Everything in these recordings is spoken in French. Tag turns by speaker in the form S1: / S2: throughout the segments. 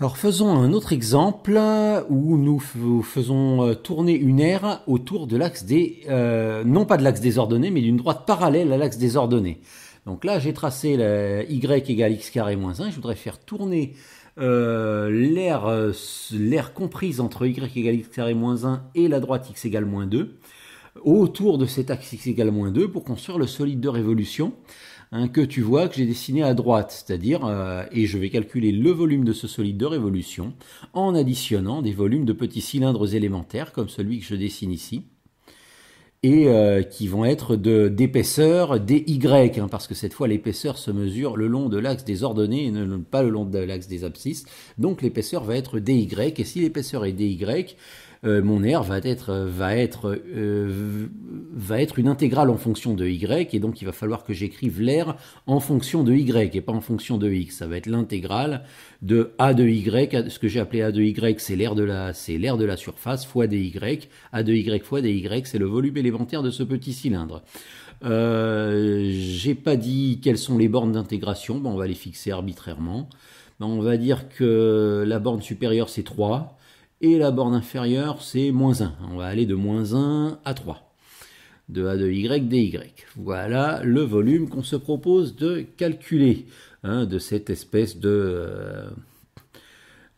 S1: Alors faisons un autre exemple euh, où nous faisons euh, tourner une aire autour de l'axe des, euh, non pas de l'axe des ordonnées, mais d'une droite parallèle à l'axe des ordonnées. Donc là j'ai tracé la y égale x carré moins 1, je voudrais faire tourner euh, l'aire comprise entre y égale x carré moins 1 et la droite x égale moins 2 autour de cet axe x égale moins 2 pour construire le solide de révolution. Hein, que tu vois que j'ai dessiné à droite, c'est-à-dire, euh, et je vais calculer le volume de ce solide de révolution en additionnant des volumes de petits cylindres élémentaires comme celui que je dessine ici et euh, qui vont être d'épaisseur dy, hein, parce que cette fois l'épaisseur se mesure le long de l'axe des ordonnées et pas le long de l'axe des abscisses, donc l'épaisseur va être dy, et si l'épaisseur est dy, euh, mon R euh, euh, va être, une intégrale en fonction de Y, et donc il va falloir que j'écrive l'air en fonction de Y et pas en fonction de X. Ça va être l'intégrale de A de Y, ce que j'ai appelé A de Y, c'est l'air de, la, surface, fois dy, A de Y fois dy, c'est le volume élémentaire de ce petit cylindre. Je n'ai pas dit quelles sont les bornes d'intégration, on va les fixer arbitrairement. on va dire que la borne supérieure c'est 3, et la borne inférieure, c'est moins 1. On va aller de moins 1 à 3. De A de Y, DY. Voilà le volume qu'on se propose de calculer hein, de cette espèce de... Euh,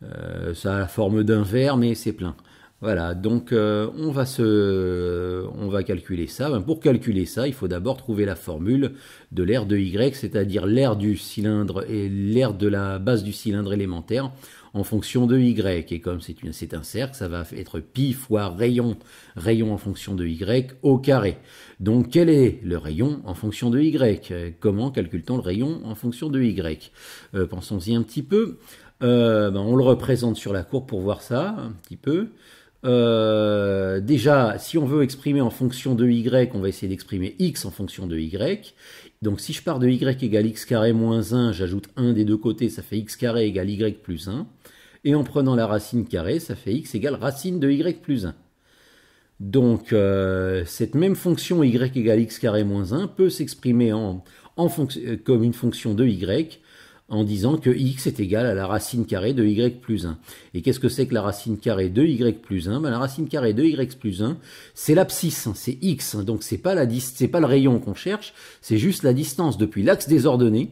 S1: euh, ça a la forme d'un verre, mais c'est plein. Voilà, donc euh, on, va se, on va calculer ça. Ben, pour calculer ça, il faut d'abord trouver la formule de l'air de Y, c'est-à-dire l'air du cylindre et l'air de la base du cylindre élémentaire en fonction de Y. Et comme c'est un cercle, ça va être pi fois rayon, rayon en fonction de Y au carré. Donc quel est le rayon en fonction de Y Comment calcule-t-on le rayon en fonction de Y euh, Pensons-y un petit peu. Euh, ben, on le représente sur la courbe pour voir ça un petit peu. Euh, déjà, si on veut exprimer en fonction de y, on va essayer d'exprimer x en fonction de y. Donc si je pars de y égale x carré moins 1, j'ajoute 1 des deux côtés, ça fait x carré égale y plus 1. Et en prenant la racine carrée, ça fait x égale racine de y plus 1. Donc euh, cette même fonction y égale x carré moins 1 peut s'exprimer en euh, comme une fonction de y en disant que x est égal à la racine carrée de y plus 1. Et qu'est-ce que c'est que la racine carrée de y plus 1 ben, La racine carrée de y plus 1, c'est l'abscisse, hein, c'est x. Donc c'est pas, la c'est pas le rayon qu'on cherche, c'est juste la distance depuis l'axe des ordonnées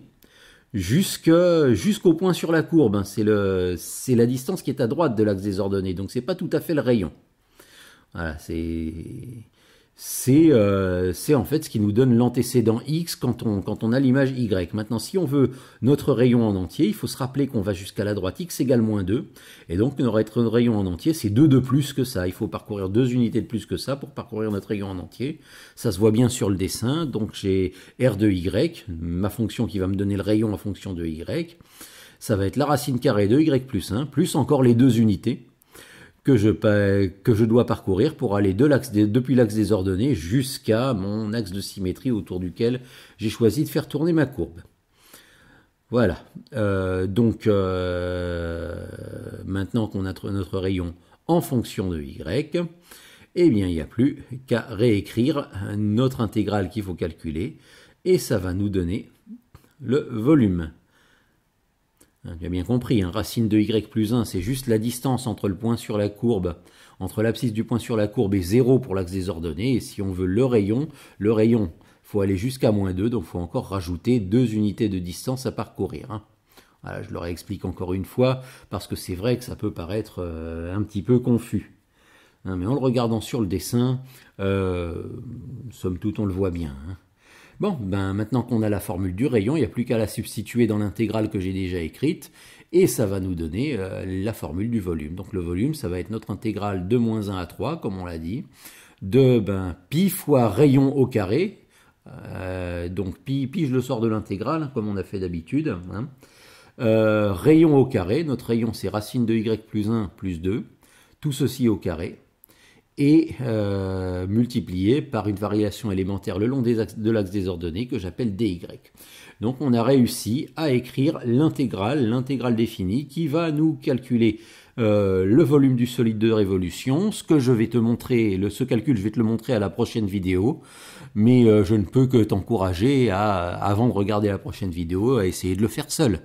S1: jusqu'au point sur la courbe. Hein. C'est la distance qui est à droite de l'axe des ordonnées, donc n'est pas tout à fait le rayon. Voilà, c'est... Euh, c'est en fait ce qui nous donne l'antécédent X quand on, quand on a l'image Y. Maintenant, si on veut notre rayon en entier, il faut se rappeler qu'on va jusqu'à la droite X égale moins 2. Et donc, notre rayon en entier, c'est 2 de plus que ça. Il faut parcourir deux unités de plus que ça pour parcourir notre rayon en entier. Ça se voit bien sur le dessin. Donc, j'ai R de Y, ma fonction qui va me donner le rayon en fonction de Y. Ça va être la racine carrée de Y plus 1, plus encore les deux unités que je, dois parcourir pour aller de depuis l'axe des ordonnées jusqu'à mon axe de symétrie autour duquel j'ai choisi de faire tourner ma courbe. Voilà, euh, donc euh, maintenant qu'on a notre rayon en fonction de y, eh bien il n'y a plus qu'à réécrire notre intégrale qu'il faut calculer et ça va nous donner le volume. Hein, tu as bien compris, hein, racine de y plus 1, c'est juste la distance entre le point sur la courbe, entre l'abscisse du point sur la courbe et 0 pour l'axe des ordonnées. Et si on veut le rayon, le rayon, faut aller jusqu'à moins 2, donc faut encore rajouter deux unités de distance à parcourir. Hein. Voilà, je leur explique encore une fois, parce que c'est vrai que ça peut paraître euh, un petit peu confus. mais en le regardant sur le dessin, euh, somme toute, on le voit bien. Bon, ben maintenant qu'on a la formule du rayon, il n'y a plus qu'à la substituer dans l'intégrale que j'ai déjà écrite, et ça va nous donner euh, la formule du volume. Donc le volume, ça va être notre intégrale de moins 1 à 3, comme on l'a dit, de ben, pi fois rayon au carré, euh, donc pi, pi, je le sors de l'intégrale, comme on a fait d'habitude, hein. euh, rayon au carré, notre rayon c'est racine de y plus 1 plus 2, tout ceci au carré, et euh, multiplié par une variation élémentaire le long des de l'axe des ordonnées que j'appelle dy. Donc on a réussi à écrire l'intégrale, l'intégrale définie, qui va nous calculer euh, le volume du solide de révolution, ce que je vais te montrer, ce calcul je vais te le montrer à la prochaine vidéo, mais euh, je ne peux que t'encourager à, avant de regarder la prochaine vidéo, à essayer de le faire seul.